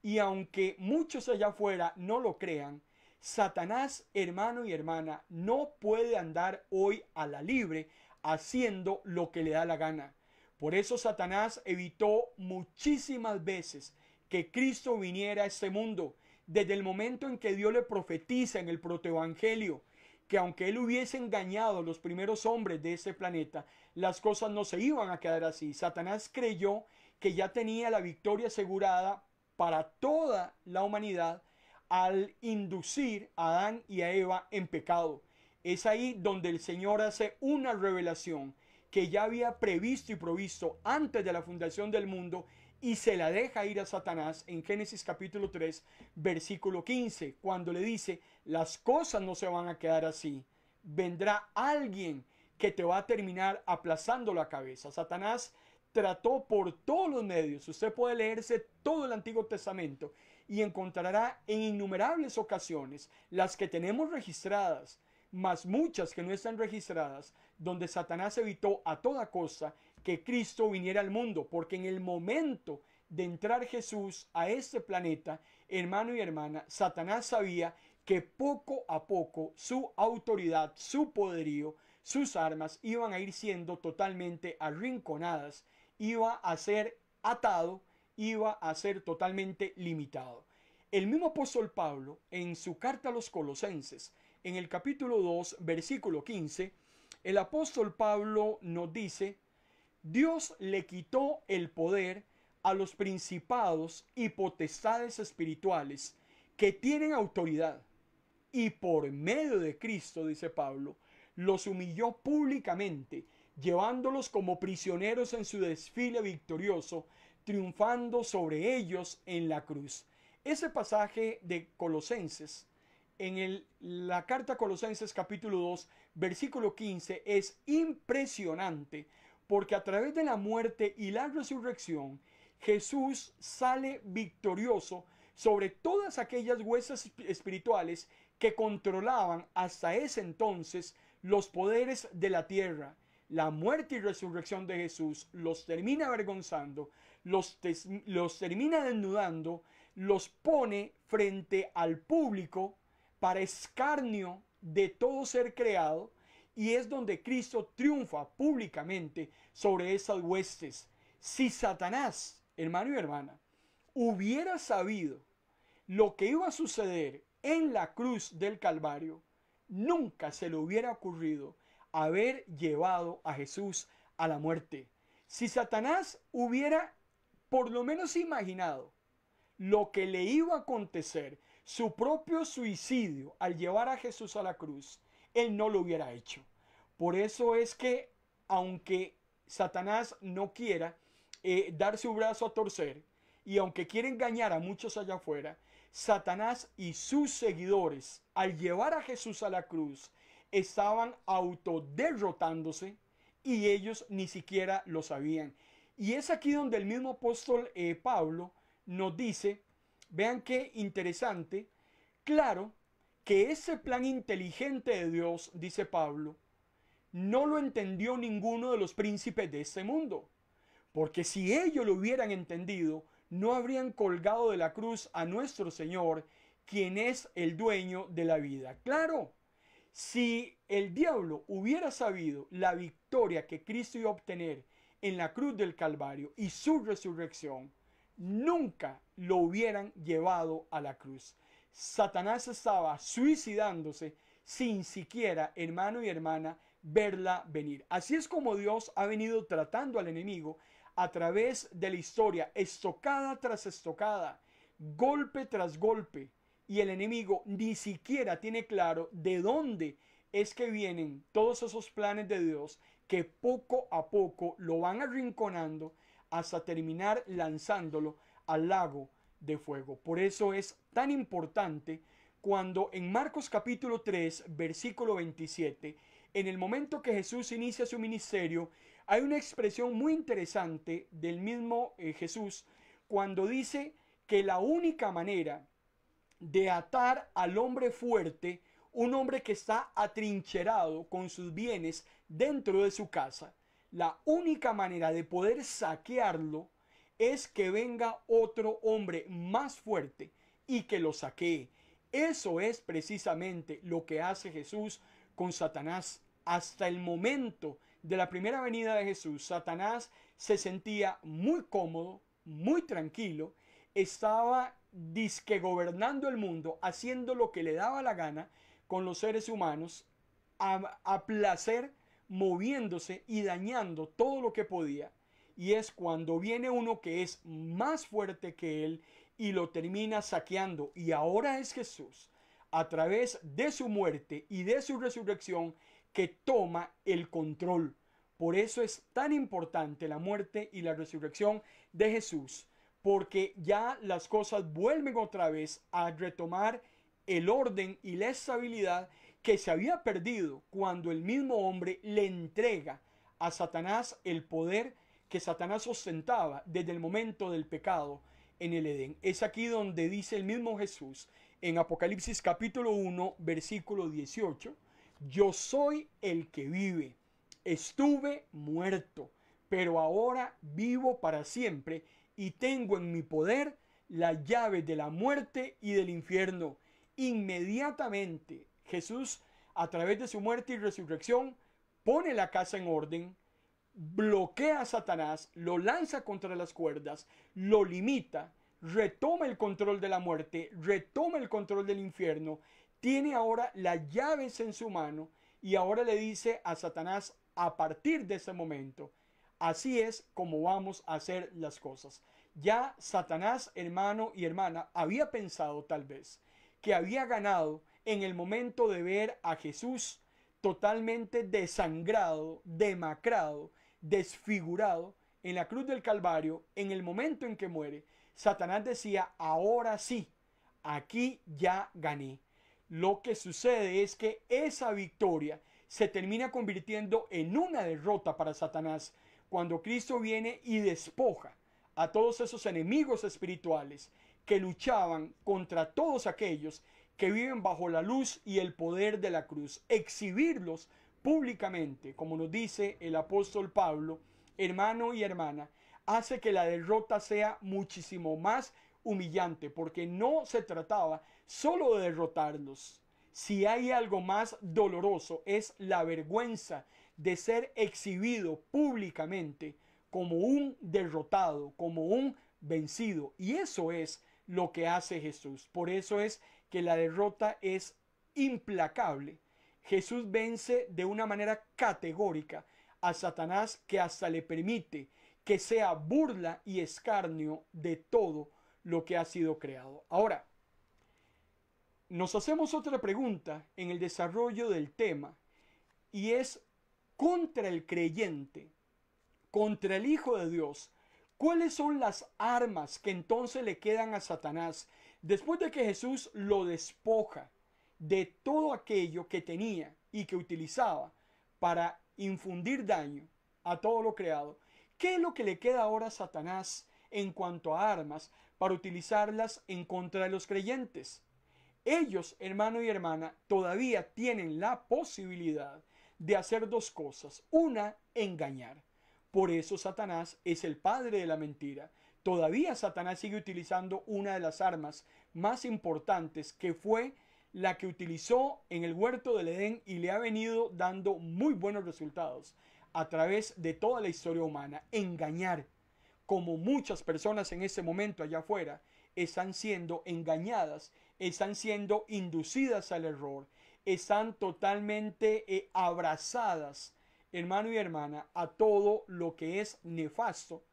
Y aunque muchos allá afuera no lo crean, Satanás, hermano y hermana, no puede andar hoy a la libre haciendo lo que le da la gana. Por eso Satanás evitó muchísimas veces que Cristo viniera a este mundo, desde el momento en que Dios le profetiza en el protoevangelio que aunque él hubiese engañado a los primeros hombres de ese planeta, las cosas no se iban a quedar así. Satanás creyó que ya tenía la victoria asegurada para toda la humanidad al inducir a Adán y a Eva en pecado. Es ahí donde el Señor hace una revelación que ya había previsto y provisto antes de la fundación del mundo y se la deja ir a Satanás en Génesis capítulo 3, versículo 15, cuando le dice, las cosas no se van a quedar así, vendrá alguien que te va a terminar aplazando la cabeza. Satanás trató por todos los medios, usted puede leerse todo el Antiguo Testamento y encontrará en innumerables ocasiones las que tenemos registradas, más muchas que no están registradas, donde Satanás evitó a toda costa que Cristo viniera al mundo, porque en el momento de entrar Jesús a este planeta, hermano y hermana, Satanás sabía que poco a poco su autoridad, su poderío, sus armas iban a ir siendo totalmente arrinconadas, iba a ser atado, iba a ser totalmente limitado. El mismo apóstol Pablo, en su carta a los colosenses, en el capítulo 2, versículo 15, el apóstol Pablo nos dice, Dios le quitó el poder a los principados y potestades espirituales que tienen autoridad. Y por medio de Cristo, dice Pablo, los humilló públicamente, llevándolos como prisioneros en su desfile victorioso triunfando sobre ellos en la cruz. Ese pasaje de Colosenses, en la carta Colosenses capítulo 2, versículo 15, es impresionante porque a través de la muerte y la resurrección, Jesús sale victorioso sobre todas aquellas huesas espirituales que controlaban hasta ese entonces los poderes de la tierra. La muerte y resurrección de Jesús los termina avergonzando, los, termina desnudando, los pone frente al público para escarnio de todo ser creado y es donde Cristo triunfa públicamente sobre esas huestes. Si Satanás, hermano y hermana, hubiera sabido lo que iba a suceder en la cruz del Calvario, nunca se le hubiera ocurrido haber llevado a Jesús a la muerte. Si Satanás hubiera por lo menos imaginado lo que le iba a acontecer, su propio suicidio al llevar a Jesús a la cruz, él no lo hubiera hecho. Por eso es que, aunque Satanás no quiera eh, dar su brazo a torcer, y aunque quiera engañar a muchos allá afuera, Satanás y sus seguidores, al llevar a Jesús a la cruz, estaban autoderrotándose y ellos ni siquiera lo sabían. Y es aquí donde el mismo apóstol eh, Pablo nos dice, vean qué interesante, claro que ese plan inteligente de Dios, dice Pablo, no lo entendió ninguno de los príncipes de este mundo, porque si ellos lo hubieran entendido, no habrían colgado de la cruz a nuestro Señor, quien es el dueño de la vida. Claro, si el diablo hubiera sabido la victoria que Cristo iba a obtener en la cruz del Calvario y su resurrección, nunca lo hubieran llevado a la cruz. Satanás estaba suicidándose sin siquiera, hermano y hermana, verla venir. Así es como Dios ha venido tratando al enemigo a través de la historia, estocada tras estocada, golpe tras golpe, y el enemigo ni siquiera tiene claro de dónde es que vienen todos esos planes de Dios que poco a poco lo van arrinconando hasta terminar lanzándolo al lago de fuego. Por eso es tan importante cuando en Marcos capítulo 3, versículo 27, en el momento que Jesús inicia su ministerio, hay una expresión muy interesante del mismo eh, Jesús cuando dice que la única manera de atar al hombre fuerte, un hombre que está atrincherado con sus bienes dentro de su casa, la única manera de poder saquearlo es que venga otro hombre más fuerte y que lo saquee. Eso es precisamente lo que hace Jesús con Satanás. Hasta el momento de la primera venida de Jesús, Satanás se sentía muy cómodo, muy tranquilo, estaba disque gobernando el mundo, haciendo lo que le daba la gana con los seres humanos a, a placer moviéndose y dañando todo lo que podía. Y es cuando viene uno que es más fuerte que él y lo termina saqueando. Y ahora es Jesús, a través de su muerte y de su resurrección, que toma el control. Por eso es tan importante la muerte y la resurrección de Jesús, porque ya las cosas vuelven otra vez a retomar el orden y la estabilidad que se había perdido cuando el mismo hombre le entrega a Satanás el poder que Satanás ostentaba desde el momento del pecado en el Edén. Es aquí donde dice el mismo Jesús en Apocalipsis capítulo 1, versículo 18, yo soy el que vive, estuve muerto, pero ahora vivo para siempre y tengo en mi poder la llave de la muerte y del infierno. Inmediatamente Jesús, a través de su muerte y resurrección, pone la casa en orden, bloquea a Satanás, lo lanza contra las cuerdas, lo limita, retoma el control de la muerte, retoma el control del infierno, tiene ahora las llaves en su mano y ahora le dice a Satanás a partir de ese momento, así es como vamos a hacer las cosas. Ya Satanás, hermano y hermana, había pensado tal vez que había ganado en el momento de ver a Jesús totalmente desangrado, demacrado, desfigurado en la cruz del Calvario, en el momento en que muere, Satanás decía, ahora sí, aquí ya gané. Lo que sucede es que esa victoria se termina convirtiendo en una derrota para Satanás cuando Cristo viene y despoja a todos esos enemigos espirituales que luchaban contra todos aquellos que viven bajo la luz y el poder de la cruz. Exhibirlos públicamente, como nos dice el apóstol Pablo, hermano y hermana, hace que la derrota sea muchísimo más humillante, porque no se trataba solo de derrotarlos. Si hay algo más doloroso es la vergüenza de ser exhibido públicamente como un derrotado, como un vencido. Y eso es lo que hace Jesús. Por eso es que la derrota es implacable, Jesús vence de una manera categórica a Satanás que hasta le permite que sea burla y escarnio de todo lo que ha sido creado. Ahora, nos hacemos otra pregunta en el desarrollo del tema y es contra el creyente, contra el Hijo de Dios, ¿cuáles son las armas que entonces le quedan a Satanás Después de que Jesús lo despoja de todo aquello que tenía y que utilizaba para infundir daño a todo lo creado, ¿qué es lo que le queda ahora a Satanás en cuanto a armas para utilizarlas en contra de los creyentes? Ellos, hermano y hermana, todavía tienen la posibilidad de hacer dos cosas. Una, engañar. Por eso Satanás es el padre de la mentira. Todavía Satanás sigue utilizando una de las armas más importantes que fue la que utilizó en el huerto del Edén y le ha venido dando muy buenos resultados a través de toda la historia humana, engañar, como muchas personas en ese momento allá afuera están siendo engañadas, están siendo inducidas al error, están totalmente eh, abrazadas, hermano y hermana, a todo lo que es nefasto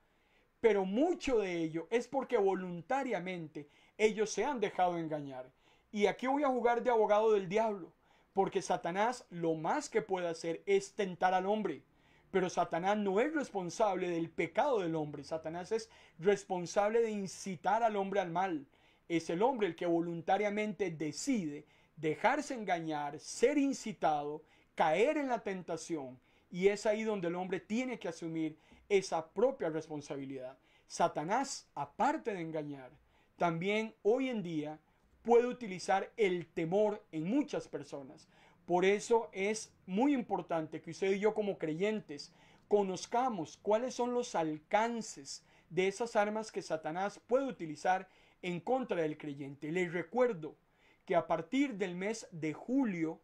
pero mucho de ello es porque voluntariamente ellos se han dejado engañar. Y aquí voy a jugar de abogado del diablo, porque Satanás lo más que puede hacer es tentar al hombre. Pero Satanás no es responsable del pecado del hombre, Satanás es responsable de incitar al hombre al mal. Es el hombre el que voluntariamente decide dejarse engañar, ser incitado, caer en la tentación. Y es ahí donde el hombre tiene que asumir esa propia responsabilidad. Satanás, aparte de engañar, también hoy en día puede utilizar el temor en muchas personas. Por eso es muy importante que usted y yo como creyentes conozcamos cuáles son los alcances de esas armas que Satanás puede utilizar en contra del creyente. Les recuerdo que a partir del mes de julio,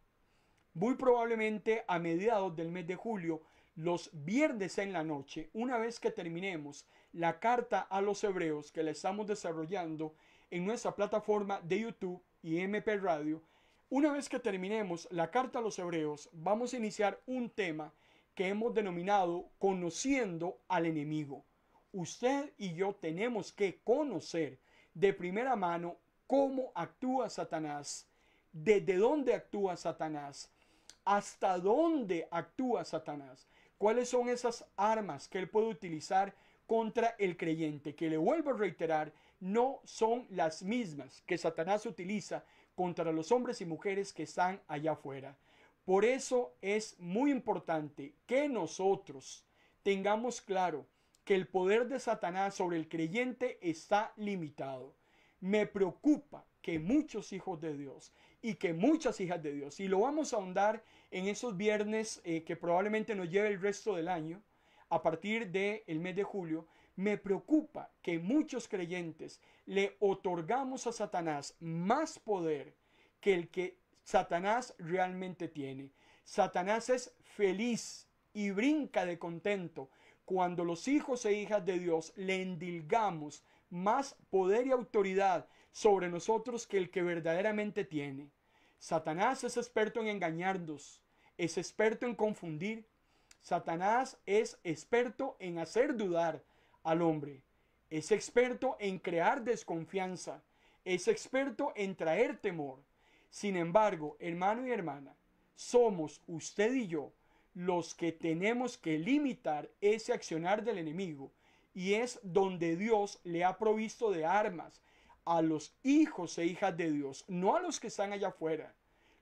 muy probablemente a mediados del mes de julio, los viernes en la noche, una vez que terminemos la carta a los hebreos que la estamos desarrollando en nuestra plataforma de YouTube y MP Radio, una vez que terminemos la carta a los hebreos, vamos a iniciar un tema que hemos denominado conociendo al enemigo. Usted y yo tenemos que conocer de primera mano cómo actúa Satanás, desde dónde actúa Satanás, hasta dónde actúa Satanás. ¿Cuáles son esas armas que él puede utilizar contra el creyente? Que le vuelvo a reiterar, no son las mismas que Satanás utiliza contra los hombres y mujeres que están allá afuera. Por eso es muy importante que nosotros tengamos claro que el poder de Satanás sobre el creyente está limitado. Me preocupa que muchos hijos de Dios y que muchas hijas de Dios, y lo vamos a ahondar en esos viernes eh, que probablemente nos lleve el resto del año, a partir del mes de julio, me preocupa que muchos creyentes le otorgamos a Satanás más poder que el que Satanás realmente tiene. Satanás es feliz y brinca de contento cuando los hijos e hijas de Dios le endilgamos más poder y autoridad sobre nosotros que el que verdaderamente tiene. Satanás es experto en engañarnos, es experto en confundir. Satanás es experto en hacer dudar al hombre. Es experto en crear desconfianza. Es experto en traer temor. Sin embargo, hermano y hermana, somos usted y yo los que tenemos que limitar ese accionar del enemigo. Y es donde Dios le ha provisto de armas, a los hijos e hijas de Dios, no a los que están allá afuera.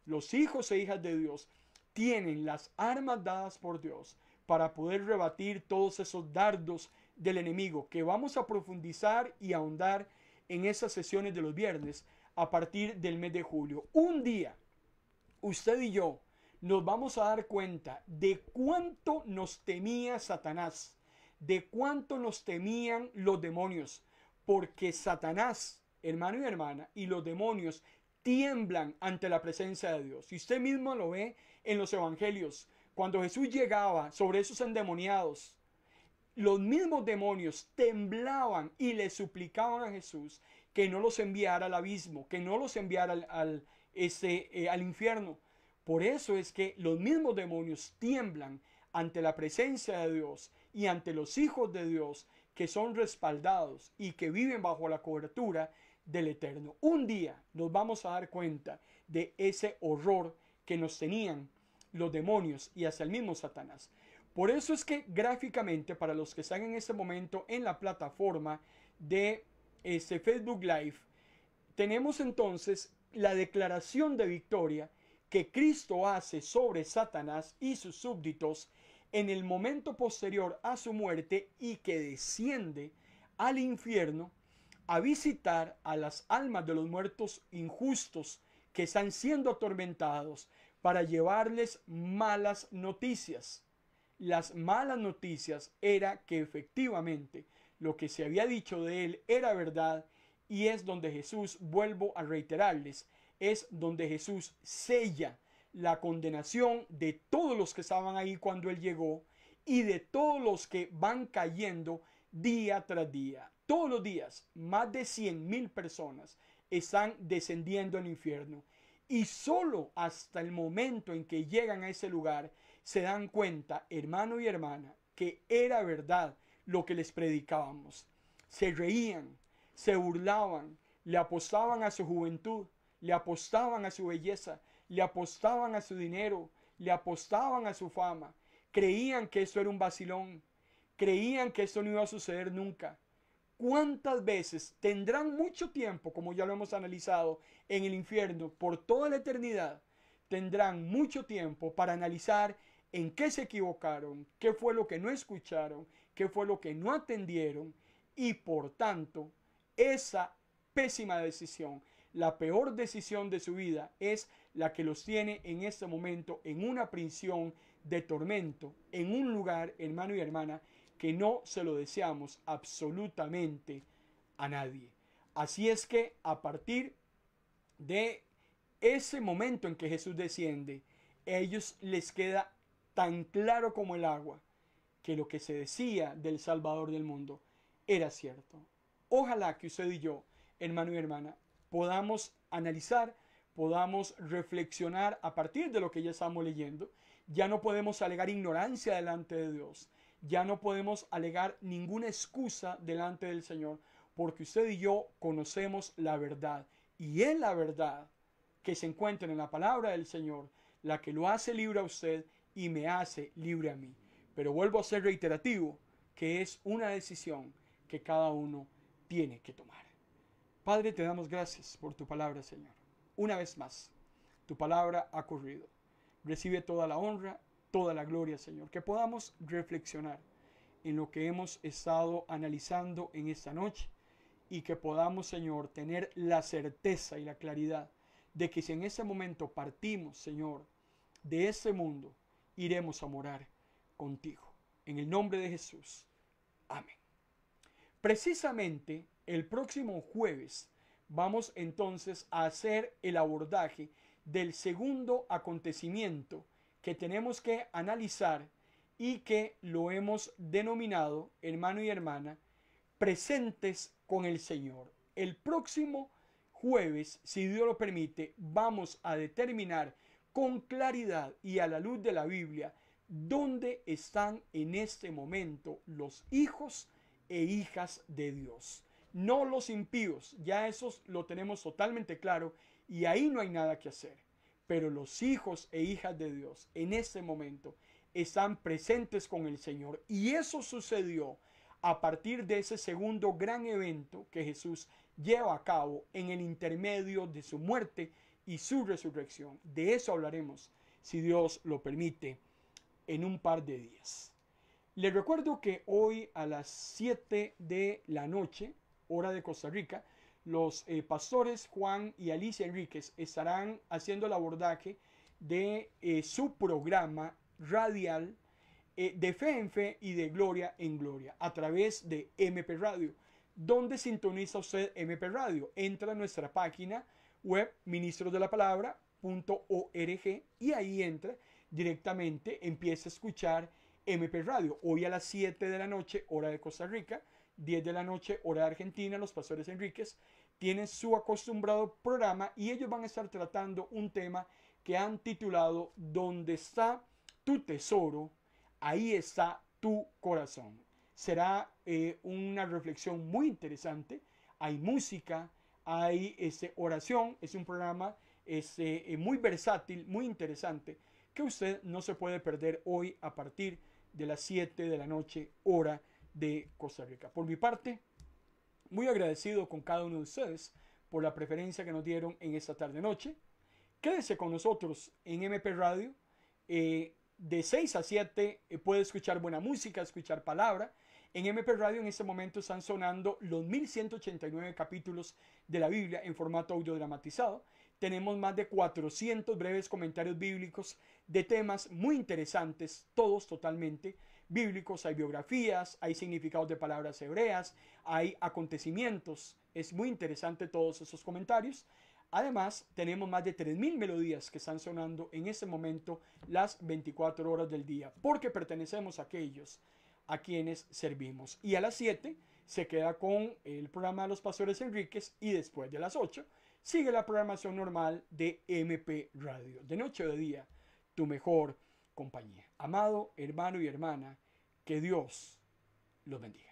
Los hijos e hijas de Dios tienen las armas dadas por Dios para poder rebatir todos esos dardos del enemigo que vamos a profundizar y ahondar en esas sesiones de los viernes a partir del mes de julio. Un día, usted y yo nos vamos a dar cuenta de cuánto nos temía Satanás, de cuánto nos temían los demonios, porque Satanás hermano y hermana, y los demonios tiemblan ante la presencia de Dios. Y usted mismo lo ve en los evangelios. Cuando Jesús llegaba sobre esos endemoniados, los mismos demonios temblaban y le suplicaban a Jesús que no los enviara al abismo, que no los enviara al, al eh, infierno. Por eso es que los mismos demonios tiemblan ante la presencia de Dios y ante los hijos de Dios que son respaldados y que viven bajo la cobertura del Eterno. Un día nos vamos a dar cuenta de ese horror que nos tenían los demonios y hacia el mismo Satanás. Por eso es que gráficamente, para los que están en este momento en la plataforma de este Facebook Live, tenemos entonces la declaración de victoria que Cristo hace sobre Satanás y sus súbditos en el momento posterior a su muerte y que desciende al infierno a visitar a las almas de los muertos injustos que están siendo atormentados para llevarles malas noticias. Las malas noticias era que efectivamente lo que se había dicho de él era verdad y es donde Jesús, vuelvo a reiterarles, es donde Jesús sella la condenación de todos los que estaban ahí cuando él llegó y de todos los que van cayendo día tras día. Todos los días, más de 100 mil personas están descendiendo al infierno. Y solo hasta el momento en que llegan a ese lugar se dan cuenta, hermano y hermana, que era verdad lo que les predicábamos. Se reían, se burlaban, le apostaban a su juventud, le apostaban a su belleza, le apostaban a su dinero, le apostaban a su fama. Creían que eso era un vacilón, creían que esto no iba a suceder nunca cuántas veces tendrán mucho tiempo, como ya lo hemos analizado, en el infierno por toda la eternidad, tendrán mucho tiempo para analizar en qué se equivocaron, qué fue lo que no escucharon, qué fue lo que no atendieron y por tanto esa pésima decisión, la peor decisión de su vida es la que los tiene en este momento en una prisión de tormento, en un lugar, hermano y hermana, que no se lo deseamos absolutamente a nadie. Así es que a partir de ese momento en que Jesús desciende, a ellos les queda tan claro como el agua que lo que se decía del Salvador del mundo era cierto. Ojalá que usted y yo, hermano y hermana, podamos analizar, podamos reflexionar a partir de lo que ya estamos leyendo. Ya no podemos alegar ignorancia delante de Dios ya no podemos alegar ninguna excusa delante del Señor, porque usted y yo conocemos la verdad. Y es la verdad que se encuentra en la palabra del Señor, la que lo hace libre a usted y me hace libre a mí. Pero vuelvo a ser reiterativo, que es una decisión que cada uno tiene que tomar. Padre, te damos gracias por tu palabra, Señor. Una vez más, tu palabra ha corrido. Recibe toda la honra toda la gloria, Señor. Que podamos reflexionar en lo que hemos estado analizando en esta noche y que podamos, Señor, tener la certeza y la claridad de que si en ese momento partimos, Señor, de ese mundo, iremos a morar contigo. En el nombre de Jesús. Amén. Precisamente el próximo jueves vamos entonces a hacer el abordaje del segundo acontecimiento que tenemos que analizar y que lo hemos denominado, hermano y hermana, presentes con el Señor. El próximo jueves, si Dios lo permite, vamos a determinar con claridad y a la luz de la Biblia dónde están en este momento los hijos e hijas de Dios. No los impíos, ya esos lo tenemos totalmente claro y ahí no hay nada que hacer. Pero los hijos e hijas de Dios en ese momento están presentes con el Señor. Y eso sucedió a partir de ese segundo gran evento que Jesús lleva a cabo en el intermedio de su muerte y su resurrección. De eso hablaremos, si Dios lo permite, en un par de días. Les recuerdo que hoy a las 7 de la noche, hora de Costa Rica, los eh, pastores Juan y Alicia Enríquez estarán haciendo el abordaje de eh, su programa radial eh, de fe en fe y de gloria en gloria a través de MP Radio. ¿Dónde sintoniza usted MP Radio? Entra a nuestra página web ministrosdelapalabra.org y ahí entra directamente, empieza a escuchar MP Radio. Hoy a las 7 de la noche, hora de Costa Rica, 10 de la noche, hora de Argentina, los pastores Enríquez, tienen su acostumbrado programa y ellos van a estar tratando un tema que han titulado Donde está tu tesoro, ahí está tu corazón. Será eh, una reflexión muy interesante. Hay música, hay este, oración, es un programa este, eh, muy versátil, muy interesante, que usted no se puede perder hoy a partir de las 7 de la noche, hora de Costa Rica. Por mi parte, muy agradecido con cada uno de ustedes por la preferencia que nos dieron en esta tarde noche. Quédese con nosotros en MP Radio. Eh, de 6 a 7 eh, puede escuchar buena música, escuchar palabra. En MP Radio en este momento están sonando los 1189 capítulos de la Biblia en formato audio dramatizado, Tenemos más de 400 breves comentarios bíblicos de temas muy interesantes, todos totalmente bíblicos, hay biografías, hay significados de palabras hebreas, hay acontecimientos. Es muy interesante todos esos comentarios. Además, tenemos más de 3.000 melodías que están sonando en este momento las 24 horas del día, porque pertenecemos a aquellos a quienes servimos. Y a las 7 se queda con el programa de los pastores Enríquez y después de las 8 sigue la programación normal de MP Radio. De noche o de día, tu mejor compañía. Amado hermano y hermana, que Dios los bendiga.